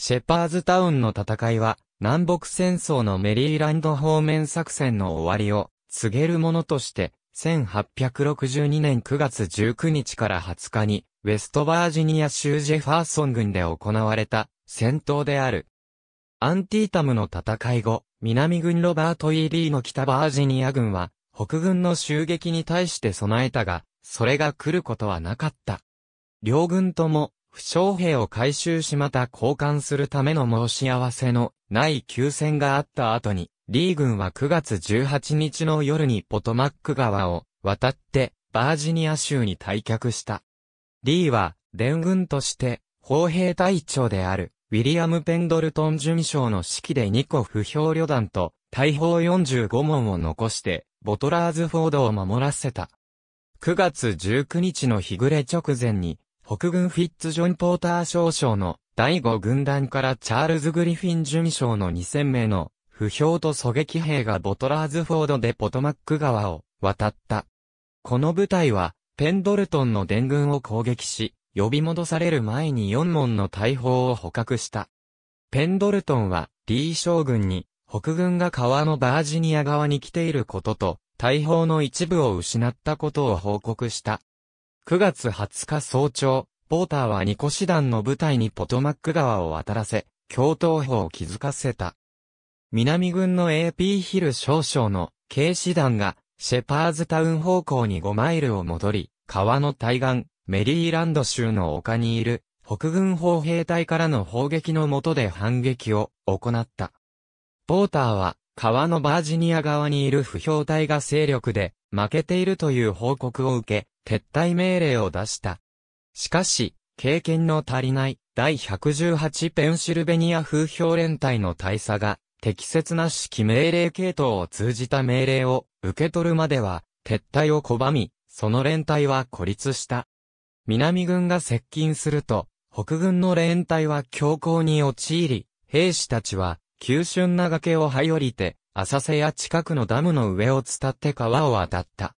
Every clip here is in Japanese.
シェパーズタウンの戦いは、南北戦争のメリーランド方面作戦の終わりを告げるものとして、1862年9月19日から20日に、ウェストバージニア州ジェファーソン軍で行われた戦闘である。アンティータムの戦い後、南軍ロバート・イーリーの北バージニア軍は、北軍の襲撃に対して備えたが、それが来ることはなかった。両軍とも、負傷兵を回収しまた交換するための申し合わせのない休戦があった後に、リー軍は9月18日の夜にポトマック川を渡ってバージニア州に退却した。リーは、伝軍として、砲兵隊長である、ウィリアム・ペンドルトン巡将の指揮で2個不評旅団と、大砲45門を残して、ボトラーズフォードを守らせた。9月19日の日暮れ直前に、北軍フィッツジョン・ポーター少将の第5軍団からチャールズ・グリフィン准将の2000名の不評と狙撃兵がボトラーズフォードでポトマック川を渡った。この部隊はペンドルトンの伝軍を攻撃し、呼び戻される前に4門の大砲を捕獲した。ペンドルトンはリー将軍に北軍が川のバージニア側に来ていることと大砲の一部を失ったことを報告した。9月20日早朝、ポーターはニコ師団の部隊にポトマック川を渡らせ、共闘法を築かせた。南軍の AP ヒル少将の警師団が、シェパーズタウン方向に5マイルを戻り、川の対岸、メリーランド州の丘にいる、北軍砲兵隊からの砲撃の下で反撃を行った。ポーターは、川のバージニア側にいる不評隊が勢力で、負けているという報告を受け、撤退命令を出した。しかし、経験の足りない第118ペンシルベニア風評連隊の大佐が、適切な指揮命令系統を通じた命令を受け取るまでは、撤退を拒み、その連隊は孤立した。南軍が接近すると、北軍の連隊は強行に陥り、兵士たちは、急峻な崖を這い降りて、浅瀬や近くのダムの上を伝って川を渡った。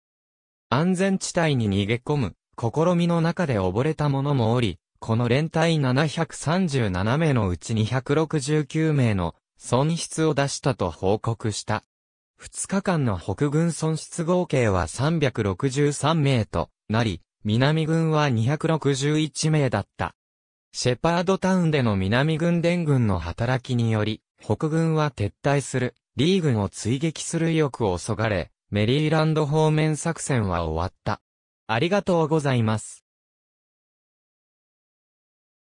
安全地帯に逃げ込む、試みの中で溺れた者もおり、この連隊737名のうち269名の損失を出したと報告した。2日間の北軍損失合計は363名となり、南軍は261名だった。シェパードタウンでの南軍伝軍の働きにより、北軍は撤退する。リー軍を追撃する意欲をそがれ、メリーランド方面作戦は終わった。ありがとうございます。